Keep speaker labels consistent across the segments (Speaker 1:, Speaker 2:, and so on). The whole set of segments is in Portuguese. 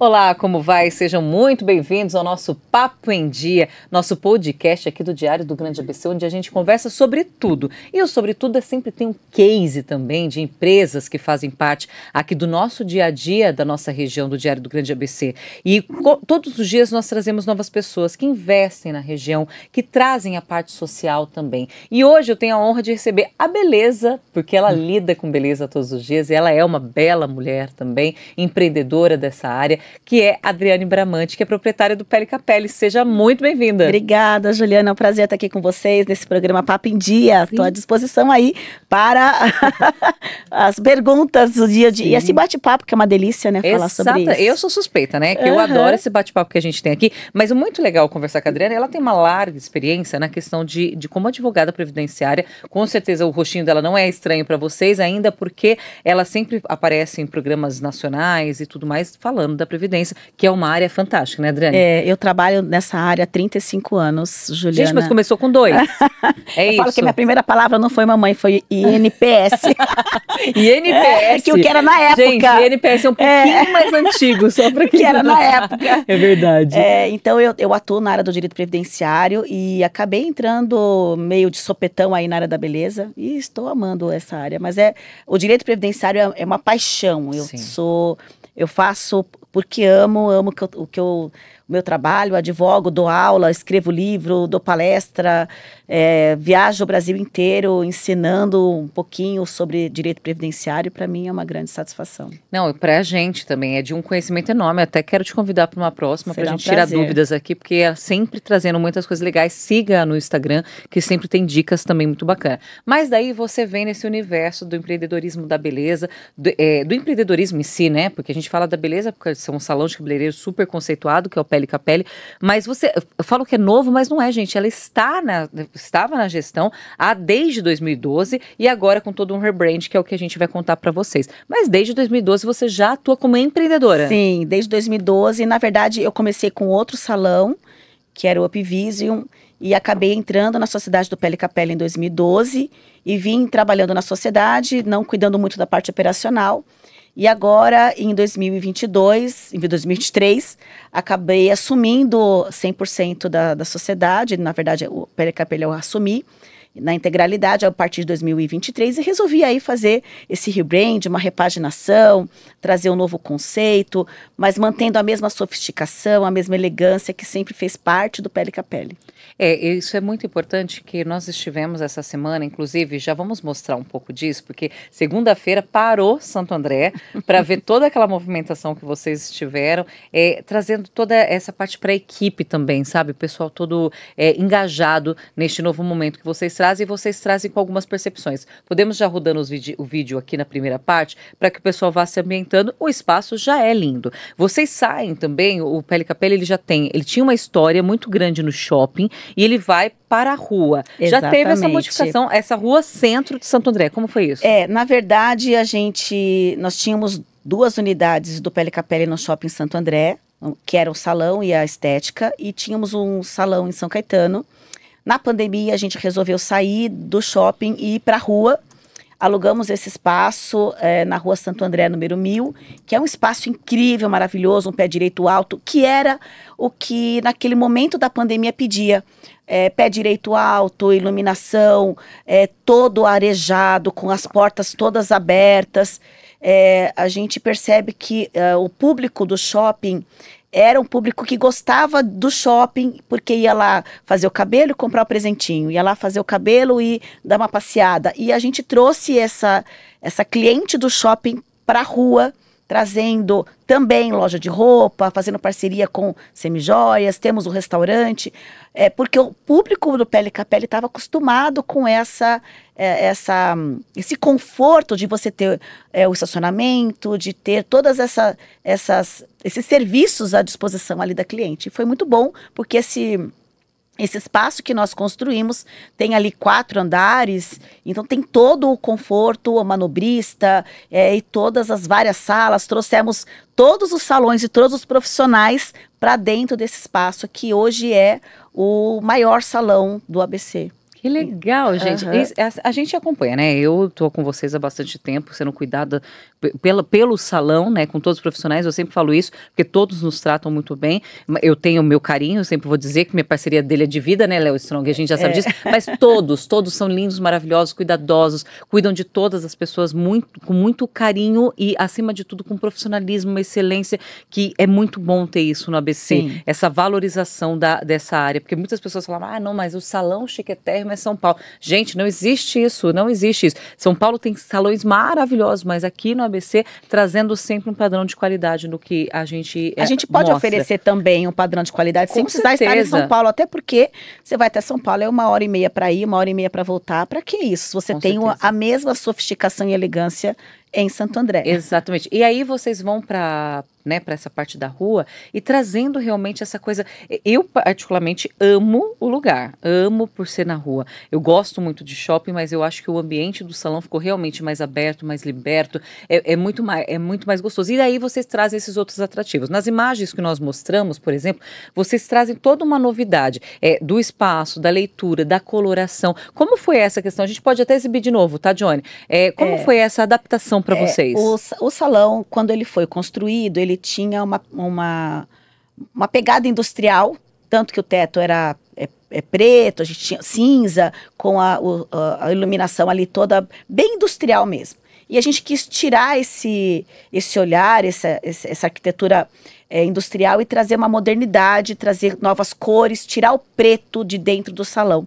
Speaker 1: Olá, como vai? Sejam muito bem-vindos ao nosso Papo em Dia, nosso podcast aqui do Diário do Grande ABC, onde a gente conversa sobre tudo. E o sobre tudo é sempre tem um case também de empresas que fazem parte aqui do nosso dia a dia, da nossa região do Diário do Grande ABC. E todos os dias nós trazemos novas pessoas que investem na região, que trazem a parte social também. E hoje eu tenho a honra de receber a Beleza, porque ela lida com beleza todos os dias e ela é uma bela mulher também, empreendedora dessa área que é Adriane Bramante, que é proprietária do Pele Capelli. Seja muito
Speaker 2: bem-vinda. Obrigada, Juliana. É um prazer estar aqui com vocês nesse programa Papo em Dia. Estou à disposição aí para as perguntas do dia a dia. E esse bate-papo, que é uma delícia, né? Falar Exato. sobre isso. Eu sou suspeita, né? Que uhum. eu adoro esse bate-papo que a gente tem aqui. Mas é muito legal conversar
Speaker 1: com a Adriane. Ela tem uma larga experiência na questão de, de como advogada previdenciária. Com certeza o rostinho dela não é estranho para vocês, ainda porque ela sempre aparece em programas nacionais e tudo mais falando da previdência Previdência, que é uma área fantástica, né, Adriane? É, eu trabalho nessa área há
Speaker 2: 35 anos, Juliana. Gente, mas começou com dois. é eu isso. falo que minha primeira palavra não foi mamãe, foi INPS. INPS. É, que o que era na época. Gente, INPS é um é. pouquinho é. mais antigo, só para quem... que era na tá. época. É verdade. É, então, eu, eu atuo na área do direito previdenciário e acabei entrando meio de sopetão aí na área da beleza e estou amando essa área. Mas é o direito previdenciário é, é uma paixão. Eu Sim. sou eu faço porque amo, amo o que eu, o meu trabalho, advogo, dou aula, escrevo livro, dou palestra, é, viajo o Brasil inteiro ensinando um pouquinho sobre direito previdenciário, para mim é uma grande satisfação.
Speaker 1: Não, e para a gente também, é de um conhecimento enorme. Até quero te convidar para uma próxima, para a gente um tirar dúvidas aqui, porque é sempre trazendo muitas coisas legais. Siga no Instagram, que sempre tem dicas também muito bacana. Mas daí você vem nesse universo do empreendedorismo da beleza, do, é, do empreendedorismo em si, né? Porque a gente fala da beleza, porque são um salão de cabeleireiro super conceituado, que é o Pele pele Mas você, eu falo que é novo, mas não é, gente. Ela está na estava na gestão há desde 2012 e agora com todo um rebrand, que é o que a gente vai contar para vocês. Mas desde 2012 você já atua como
Speaker 2: empreendedora. Sim, desde 2012. Na verdade, eu comecei com outro salão, que era o Upvision e acabei entrando na Sociedade do Pele Capela em 2012 e vim trabalhando na sociedade, não cuidando muito da parte operacional. E agora, em 2022, em 2023, acabei assumindo 100% da, da sociedade. Na verdade, o PLKP eu assumi na integralidade a partir de 2023 e resolvi aí fazer esse rebrand, uma repaginação, trazer um novo conceito, mas mantendo a mesma sofisticação, a mesma elegância que sempre fez parte do Pele capele É, isso é muito importante que nós estivemos essa semana, inclusive, já vamos
Speaker 1: mostrar um pouco disso, porque segunda-feira parou Santo André para ver toda aquela movimentação que vocês estiveram, é, trazendo toda essa parte para a equipe também, sabe? O pessoal todo é, engajado neste novo momento que vocês trazem e vocês trazem com algumas percepções. Podemos já rodando o vídeo aqui na primeira parte para que o pessoal vá se ambientando. O espaço já é lindo. Vocês saem também, o Pele Capela ele já tem, ele tinha uma história muito grande no shopping e ele vai para a rua. Exatamente. Já teve essa modificação,
Speaker 2: essa rua centro de Santo André. Como foi isso? É, na verdade, a gente nós tínhamos duas unidades do Pele Capelli no shopping Santo André, que era o salão e a estética, e tínhamos um salão em São Caetano na pandemia, a gente resolveu sair do shopping e ir para a rua. Alugamos esse espaço é, na rua Santo André, número 1000, que é um espaço incrível, maravilhoso, um pé direito alto, que era o que naquele momento da pandemia pedia. É, pé direito alto, iluminação, é, todo arejado, com as portas todas abertas. É, a gente percebe que é, o público do shopping era um público que gostava do shopping, porque ia lá fazer o cabelo e comprar o um presentinho, ia lá fazer o cabelo e dar uma passeada. E a gente trouxe essa, essa cliente do shopping para a rua trazendo também loja de roupa, fazendo parceria com semijoias, temos o um restaurante, é, porque o público do Pele Capelli estava acostumado com essa, é, essa, esse conforto de você ter é, o estacionamento, de ter todas essa, essas, esses serviços à disposição ali da cliente. E foi muito bom, porque esse esse espaço que nós construímos tem ali quatro andares, então tem todo o conforto, a manobrista é, e todas as várias salas. Trouxemos todos os salões e todos os profissionais para dentro desse espaço, que hoje é o maior salão do ABC. Que legal, gente. Uhum. A, a, gente
Speaker 1: acompanha, né? Eu tô com vocês há bastante tempo, sendo cuidada pela, pelo salão, né? Com todos os profissionais, eu sempre falo isso, porque todos nos tratam muito bem. Eu tenho o meu carinho, eu sempre vou dizer que minha parceria dele é de vida, né, Léo Strong? A gente já sabe é. disso. Mas todos, todos são lindos, maravilhosos, cuidadosos, cuidam de todas as pessoas muito, com muito carinho e, acima de tudo, com profissionalismo, uma excelência, que é muito bom ter isso no ABC, Sim. essa valorização da, dessa área. Porque muitas pessoas falam, ah, não, mas o salão chiquetermo é moderna é São Paulo. Gente, não existe isso, não existe isso. São Paulo tem salões maravilhosos, mas aqui no ABC, trazendo sempre um padrão de
Speaker 2: qualidade no que a gente A gente é, pode mostra. oferecer também um padrão de qualidade, Com sem precisar certeza. estar em São Paulo, até porque você vai até São Paulo, é uma hora e meia para ir, uma hora e meia para voltar. Para que isso? Você Com tem certeza. a mesma sofisticação e elegância em Santo André. Exatamente. E aí vocês vão para
Speaker 1: né, para essa parte da rua e trazendo realmente essa coisa. Eu particularmente amo o lugar, amo por ser na rua. Eu gosto muito de shopping, mas eu acho que o ambiente do salão ficou realmente mais aberto, mais liberto. É, é muito mais é muito mais gostoso. E aí vocês trazem esses outros atrativos. Nas imagens que nós mostramos, por exemplo, vocês trazem toda uma novidade é, do espaço, da leitura, da coloração. Como foi essa questão? A gente pode até exibir de novo, tá, Johnny? É, como é. foi essa adaptação para é, vocês? O,
Speaker 2: o, salão, quando ele foi construído, ele tinha uma, uma, uma pegada industrial, tanto que o teto era é, é preto, a gente tinha cinza, com a, o, a iluminação ali toda bem industrial mesmo. E a gente quis tirar esse, esse olhar, essa, essa arquitetura é, industrial e trazer uma modernidade, trazer novas cores, tirar o preto de dentro do salão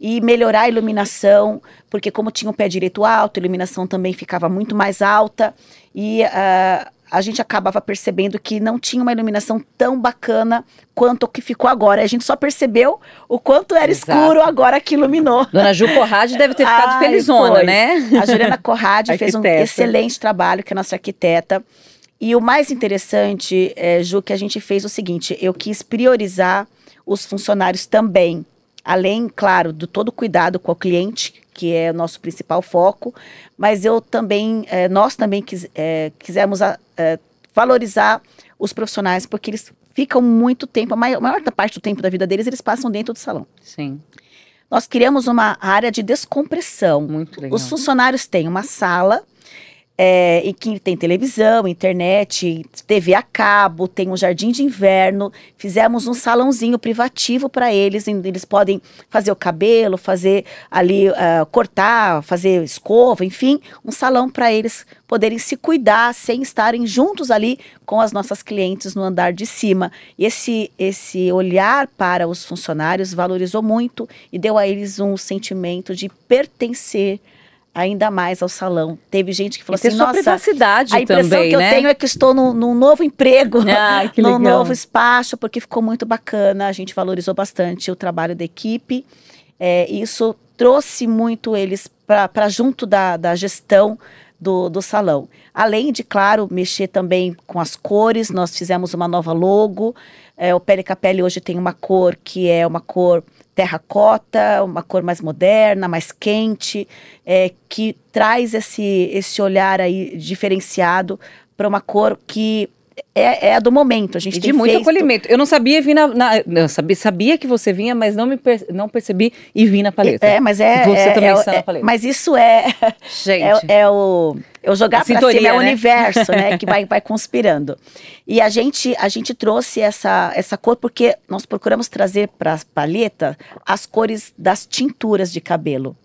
Speaker 2: e melhorar a iluminação, porque como tinha um pé direito alto, a iluminação também ficava muito mais alta e uh, a gente acabava percebendo que não tinha uma iluminação tão bacana quanto o que ficou agora. A gente só percebeu o quanto era Exato. escuro agora que iluminou. Dona Ju Corrade deve ter ficado Ai, felizona, foi. né? A Juliana Corrade fez um excelente trabalho, que é a nossa arquiteta. E o mais interessante, é, Ju, que a gente fez o seguinte: eu quis priorizar os funcionários também, além, claro, do todo cuidado com o cliente, que é o nosso principal foco, mas eu também, é, nós também quis, é, quisemos a, ah, valorizar os profissionais, porque eles ficam muito tempo, a maior, a maior parte do tempo da vida deles, eles passam dentro do salão. Sim. Nós criamos uma área de descompressão. Muito legal. Os funcionários têm uma sala é, e que tem televisão, internet, TV a cabo, tem um jardim de inverno. Fizemos um salãozinho privativo para eles, eles podem fazer o cabelo, fazer ali, uh, cortar, fazer escova, enfim, um salão para eles poderem se cuidar sem estarem juntos ali com as nossas clientes no andar de cima. E esse, esse olhar para os funcionários valorizou muito e deu a eles um sentimento de pertencer ainda mais ao salão. Teve gente que falou e assim, nossa, privacidade a impressão também, que né? eu tenho é que estou num, num novo emprego, ah, num novo espaço, porque ficou muito bacana, a gente valorizou bastante o trabalho da equipe. É, isso trouxe muito eles para junto da, da gestão do, do salão. Além de, claro, mexer também com as cores, nós fizemos uma nova logo, é, o Pele Capelli hoje tem uma cor que é uma cor terracota, uma cor mais moderna, mais quente, é, que traz esse, esse olhar aí diferenciado para uma cor que é, é do momento. A gente e tem de muito feito. acolhimento.
Speaker 1: Eu não sabia vir na, na não, sabia, sabia que você vinha, mas não me per, não percebi e vim na paleta. É, mas é você é, também é, está na é, paleta. Mas isso é
Speaker 2: gente é, o é eu jogar para cima é o né? universo, né, que vai vai conspirando. E a gente a gente trouxe essa essa cor porque nós procuramos trazer para a paleta as cores das tinturas de cabelo.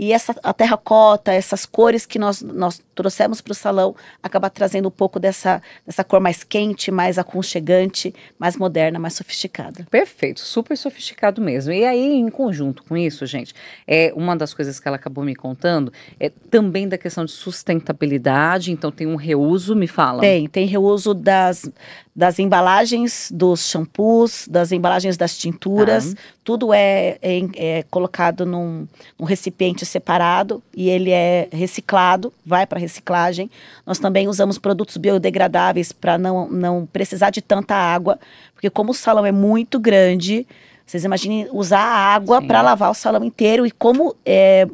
Speaker 2: E essa a terracota, essas cores que nós, nós trouxemos para o salão, acaba trazendo um pouco dessa, dessa cor mais quente, mais aconchegante, mais moderna, mais sofisticada. Perfeito, super sofisticado
Speaker 1: mesmo. E aí, em conjunto com isso, gente, é uma das coisas que ela acabou me contando é também da questão de sustentabilidade. Então, tem um reuso, me fala. Tem, tem reuso
Speaker 2: das, das embalagens dos shampoos, das embalagens das tinturas. Ah. Tudo é, é, é colocado num, num recipiente separado e ele é reciclado, vai para reciclagem. Nós também usamos produtos biodegradáveis para não, não precisar de tanta água, porque como o salão é muito grande, vocês imaginem usar a água para lavar o salão inteiro e como é,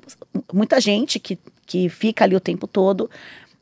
Speaker 2: muita gente que, que fica ali o tempo todo,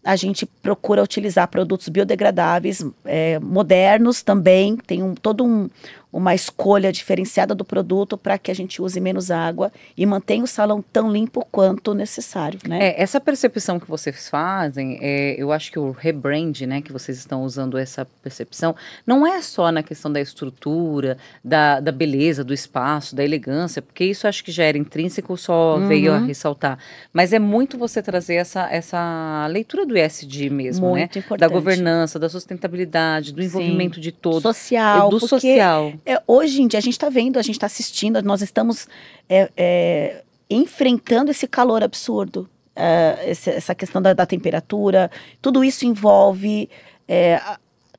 Speaker 2: a gente procura utilizar produtos biodegradáveis, é, modernos também, tem um, todo um, uma escolha diferenciada do produto para que a gente use menos água e mantenha o salão tão limpo quanto necessário, né?
Speaker 1: É, essa percepção que vocês fazem, é, eu acho que o rebrand, né, que vocês estão usando essa percepção, não é só na questão da estrutura, da, da beleza, do espaço, da elegância, porque isso acho que já era intrínseco, só uhum. veio a ressaltar. Mas é muito você trazer essa, essa leitura do ESG mesmo, né? muito né? Importante. Da governança, da sustentabilidade,
Speaker 2: do envolvimento Sim. de todos. Social, é, do social. É, hoje em dia a gente está vendo, a gente está assistindo, nós estamos é, é, enfrentando esse calor absurdo, é, essa questão da, da, temperatura, tudo isso envolve. É,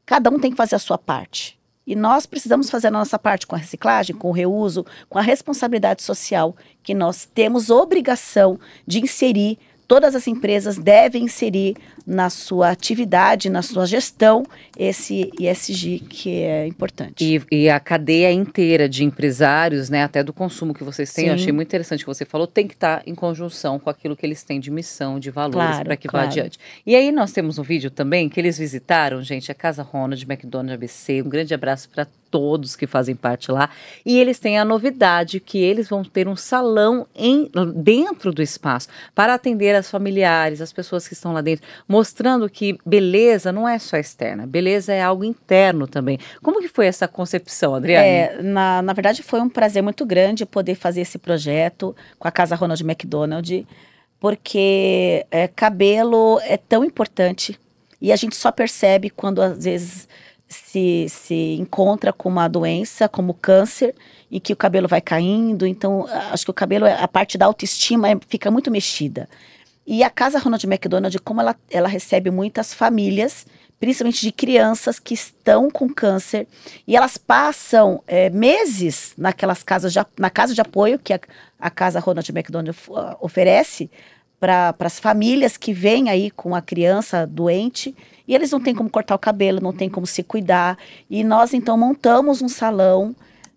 Speaker 2: cada um tem que fazer a sua parte. E nós precisamos fazer a nossa parte com a reciclagem, com o reuso, com a responsabilidade social que nós temos obrigação de inserir todas as empresas devem inserir na sua atividade, na sua gestão, esse ISG que é importante.
Speaker 1: E, e a cadeia inteira de empresários, né, até do consumo que vocês têm, Sim. eu achei muito interessante o que você falou, tem que estar tá em conjunção com aquilo que eles têm de missão, de valores, claro, para que claro. vá adiante. E aí nós temos um vídeo também que eles visitaram, gente, a Casa Ronald, McDonald's ABC. Um grande abraço para todos que fazem parte lá. E eles têm a novidade que eles vão ter um salão em, dentro do espaço para atender as familiares, as pessoas que estão lá dentro, mostrando que beleza não é só externa, beleza
Speaker 2: é algo interno também. Como que foi essa concepção, Adriana? É, na, na verdade, foi um prazer muito grande poder fazer esse projeto com a Casa Ronald McDonald, porque é, cabelo é tão importante e a gente só percebe quando às vezes se, se encontra com uma doença como câncer e que o cabelo vai caindo. Então, acho que o cabelo, a parte da autoestima é, fica muito mexida. E a Casa Ronald McDonald, como ela, ela recebe muitas famílias, principalmente de crianças que estão com câncer, e elas passam é, meses naquelas casas de, na casa de apoio que a, a Casa Ronald McDonald ah, oferece para as famílias que vêm aí com a criança doente e eles não têm como cortar o cabelo, não têm como se cuidar. E nós, então, montamos um salão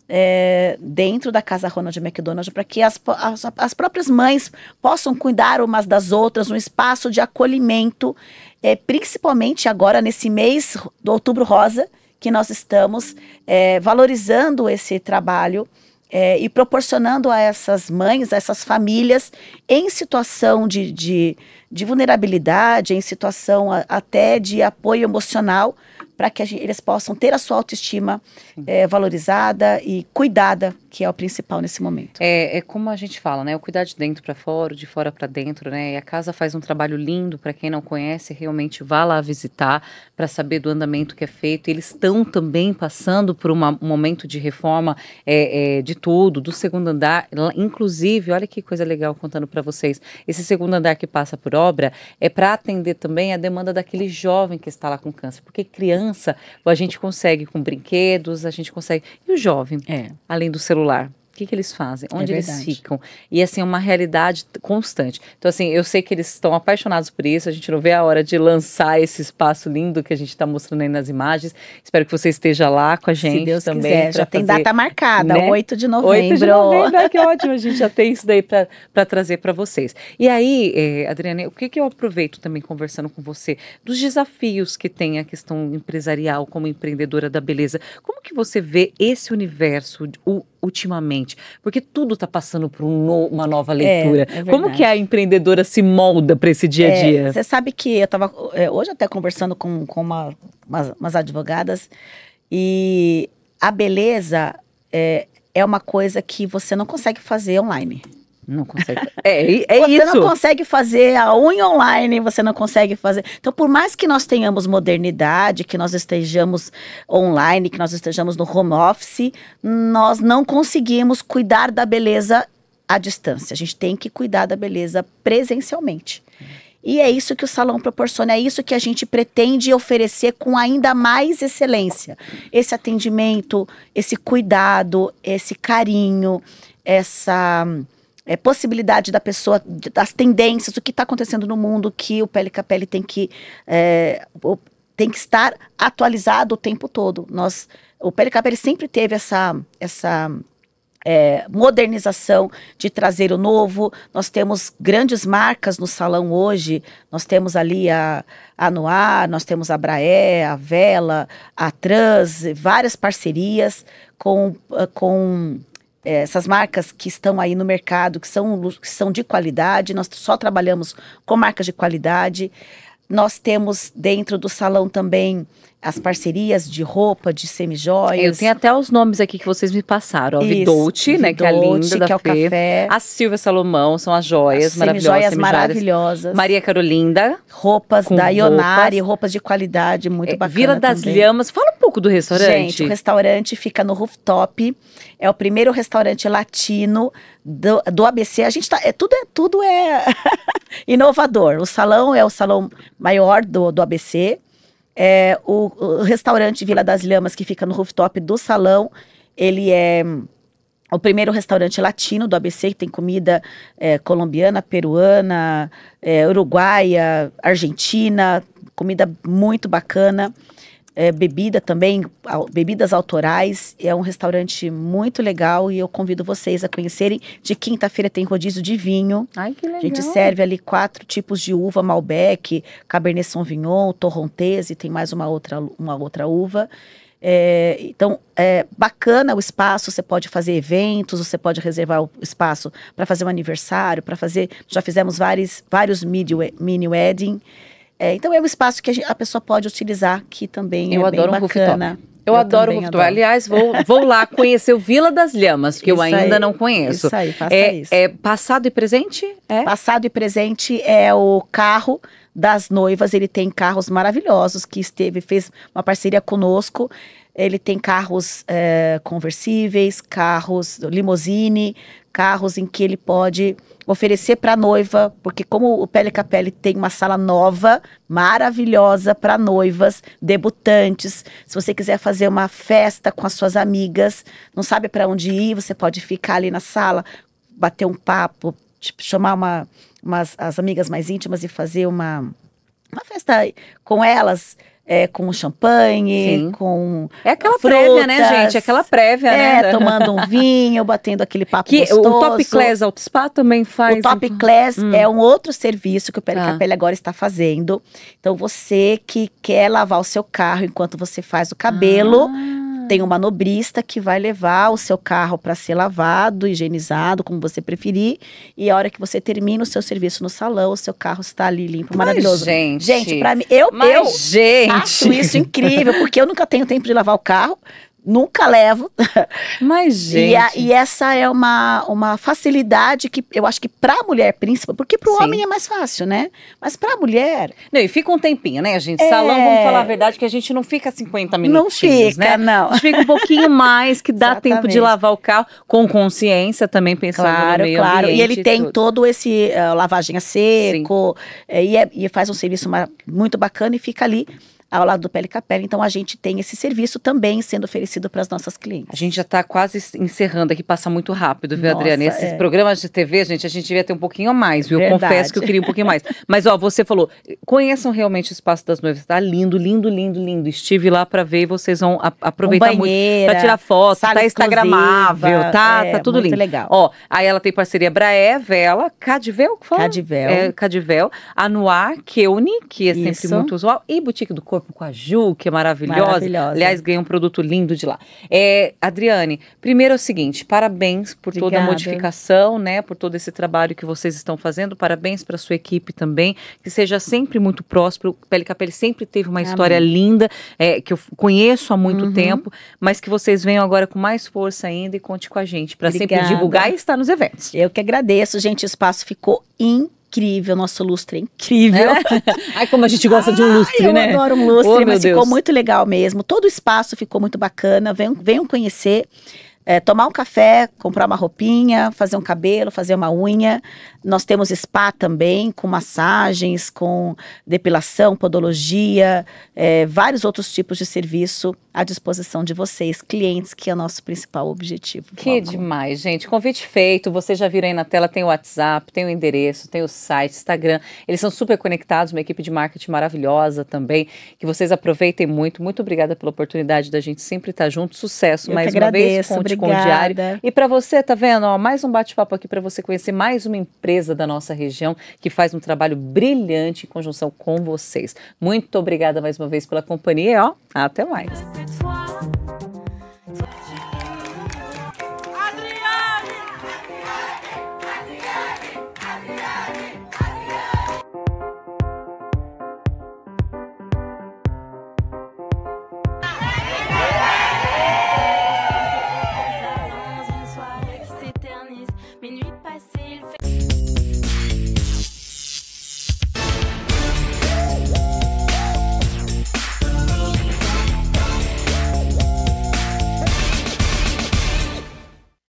Speaker 2: é, dentro da casa Ronald McDonald para que as, as, as, próprias mães possam cuidar umas das outras, um espaço de acolhimento, é, principalmente agora nesse mês do Outubro Rosa, que nós estamos é, valorizando esse trabalho é, e proporcionando a essas mães, a essas famílias em situação de, de, de vulnerabilidade, em situação a, até de apoio emocional, para que gente, eles possam ter a sua autoestima é, valorizada e cuidada que é o principal nesse momento. É, é, como a gente fala, né? O cuidar de dentro para fora, de fora para dentro, né? E a casa
Speaker 1: faz um trabalho lindo. Para quem não conhece, realmente vá lá visitar para saber do andamento que é feito. Eles estão também passando por uma, um momento de reforma é, é, de tudo, do segundo andar. Inclusive, olha que coisa legal contando para vocês. Esse segundo andar que passa por obra é para atender também a demanda daquele jovem que está lá com câncer, porque criança a gente consegue com brinquedos, a gente consegue e o jovem, é. além do celular celular. O que, que eles fazem? É Onde é eles ficam? E assim, é uma realidade constante. Então, assim, eu sei que eles estão apaixonados por isso. A gente não vê a hora de lançar esse espaço lindo que a gente está mostrando aí nas imagens. Espero que você esteja lá com a gente Se Deus também. Quiser, já tem fazer, data marcada, né? 8 de novembro. 8 de novembro, que ótimo. A gente já tem isso daí para trazer para vocês. E aí, eh, Adriane, o que, que eu aproveito também conversando com você? Dos desafios que tem a questão empresarial como empreendedora da beleza. Como que você vê esse universo, o ultimamente? Porque tudo está passando por um no, uma nova é, leitura. É, é Como que a empreendedora se molda para esse dia a é, dia? Você
Speaker 2: sabe que eu estava é, hoje até conversando com, com uma, umas, umas, advogadas e a beleza é uma coisa que você não consegue fazer online. Não consegue. É, é você isso. Você não consegue fazer a unha online, você não consegue fazer. Então, por mais que nós tenhamos modernidade, que nós estejamos online, que nós estejamos no home office, nós não conseguimos cuidar da beleza à distância. A gente tem que cuidar da beleza presencialmente. E é isso que o salão proporciona, é isso que a gente pretende oferecer com ainda mais excelência. Esse atendimento, esse cuidado, esse carinho, essa é, possibilidade da pessoa, das tendências, o que está acontecendo no mundo, que o pele a pele tem que, é, tem que estar atualizado o tempo todo. Nós, o pele a pele sempre teve essa, essa é, modernização de trazer o novo. Nós temos grandes marcas no salão hoje. Nós temos ali a, a Noir, nós temos a Braé, a Vela, a Trans, várias parcerias com, com é, essas marcas que estão aí no mercado, que são, que são de qualidade, nós só trabalhamos com marcas de qualidade. Nós temos dentro do salão também as parcerias de roupa, de semi-joias Eu tenho até os nomes aqui que vocês me passaram. o Isso, né, que é a linda que é o Fê. café. A
Speaker 1: Silvia Salomão, são as joias as maravilhosas. Semijoias maravilhosas.
Speaker 2: Maria Carolinda. Roupas da Ionari, roupas. roupas. de qualidade, muito é, bacana Vila das também. Lhamas. Fala um pouco do restaurante. Gente, o restaurante fica no rooftop. É o primeiro restaurante latino do, do ABC. A gente tá. É, tudo é, tudo é inovador. O salão é o salão maior do, do ABC. É, o, o restaurante Vila das Lhamas, que fica no rooftop do salão, ele é hum, o primeiro restaurante latino do ABC, que tem comida é, colombiana, peruana, é, uruguaia, argentina, comida muito bacana é, bebida também, bebidas autorais. É um restaurante muito legal e eu convido vocês a conhecerem. De quinta-feira tem rodízio de vinho. Ai, que legal. A gente serve ali quatro tipos de uva, Malbec, Cabernet Sauvignon, Torrontese, tem mais uma outra, uma outra uva. É, então, é bacana o espaço, você pode fazer eventos, você pode reservar o espaço para fazer um aniversário, para fazer. Já fizemos vários, vários mini, mini wedding. É, então é um espaço que a, pessoa pode utilizar que também eu é adoro bem um bacana. Rooftop. Eu, eu adoro rooftop. Adoro. Aliás, vou,
Speaker 1: vou lá conhecer o Vila das Lhamas, que isso eu ainda aí, não conheço. Isso aí, faça é, isso.
Speaker 2: É passado e presente? É? Passado e presente é o carro das noivas, ele tem carros maravilhosos que esteve, fez uma parceria conosco. Ele tem carros é, conversíveis, carros limousine, carros em que ele pode oferecer para a noiva, porque como o Pele Capelli tem uma sala nova, maravilhosa para noivas, debutantes, se você quiser fazer uma festa com as suas amigas, não sabe para onde ir, você pode ficar ali na sala, bater um papo, tipo, chamar uma umas, as amigas mais íntimas e fazer uma, uma festa com elas. É, com champanhe, Sim. com. É aquela frutas, prévia, né, gente? é Aquela prévia, é, né? Tomando um vinho, batendo aquele papo que gostoso. O Top Class Auto Spa também faz. O Top Class hum. é um outro serviço que o Pele ah. Capelli agora está fazendo. Então, você que quer lavar o seu carro enquanto você faz o cabelo. Ah tem um manobrista que vai levar o seu carro para ser lavado, higienizado, como você preferir. E a hora que você termina o seu serviço no salão, o seu carro está ali limpo, mas, maravilhoso. Gente, gente para mim, eu, mas, eu gente. acho isso incrível, porque eu nunca tenho tempo de lavar o carro nunca levo. Mas, gente. E, a, e, essa é uma, uma facilidade que eu acho que para a mulher, principal, porque para o homem é mais fácil, né? Mas para a mulher. Não, e fica um tempinho, né, gente? É... Salão, vamos falar a
Speaker 1: verdade, que a gente não fica 50 minutos. Não né? fica, né? não. A gente fica um pouquinho mais, que dá Exatamente. tempo de lavar o carro, com consciência também, pensando claro, no meio Claro, claro. E ele e tem tudo.
Speaker 2: todo esse uh, lavagem a seco, é, e, é, e faz um serviço muito bacana e fica ali ao lado do Pele Capela. Então a gente tem esse serviço também sendo oferecido para as nossas clientes. A gente já está quase encerrando aqui, passa muito
Speaker 1: rápido, viu, Nossa, Adriana? Esses é. programas de TV, gente, a gente devia ter um pouquinho a mais, viu? Eu confesso que eu queria um pouquinho mais. Mas, ó, você falou, conheçam realmente o Espaço das Noivas, tá lindo, lindo, lindo, lindo. Estive lá para ver e vocês vão aproveitar um banheira, muito para tirar foto, tá instagramável, tá, tá é, tá tudo lindo. legal. Ó, aí ela tem parceria Braé, Vela, Cadivel, que fala? Cadivel. É, Cadivel, Anuar, Keune, que é sempre muito usual, e Boutique do Corpo corpo com a Ju, que é maravilhosa. maravilhosa. Aliás, ganhei um produto lindo de lá. É, Adriane, primeiro é o seguinte, parabéns por Obrigada. toda a modificação, né? Por todo esse trabalho que vocês estão fazendo. Parabéns para sua equipe também, que seja sempre muito próspero. Pele sempre teve uma Amém. história linda, é, que eu conheço há muito uhum. tempo, mas que vocês venham agora com mais força ainda e conte com a gente para sempre divulgar e
Speaker 2: estar nos eventos. Eu que agradeço, gente. O espaço ficou incrível incrível, nosso lustre é incrível. É? Ai, como a gente gosta de um lustre, eu né? Eu adoro um lustre, oh, mas ficou Deus. muito legal mesmo. Todo o espaço ficou muito bacana, venham, venham conhecer é, tomar um café, comprar uma roupinha, fazer um cabelo, fazer uma unha. Nós temos spa também, com massagens, com depilação, podologia, é, vários outros tipos de serviço à disposição de vocês, clientes, que é o nosso principal objetivo. Que Vamos. demais, gente.
Speaker 1: Convite feito. Vocês já viram aí na tela, tem o WhatsApp, tem o endereço, tem o site, Instagram. Eles são super conectados, uma equipe de marketing maravilhosa também. Que vocês aproveitem muito. Muito obrigada pela oportunidade da gente sempre estar junto. Sucesso Eu mais uma agradeço, vez. Conte com o diário. E para você, tá vendo? Ó, mais um bate-papo aqui para você conhecer mais uma empresa da nossa região que faz um trabalho brilhante em conjunção com vocês. Muito obrigada mais uma vez pela companhia. Ó, até mais.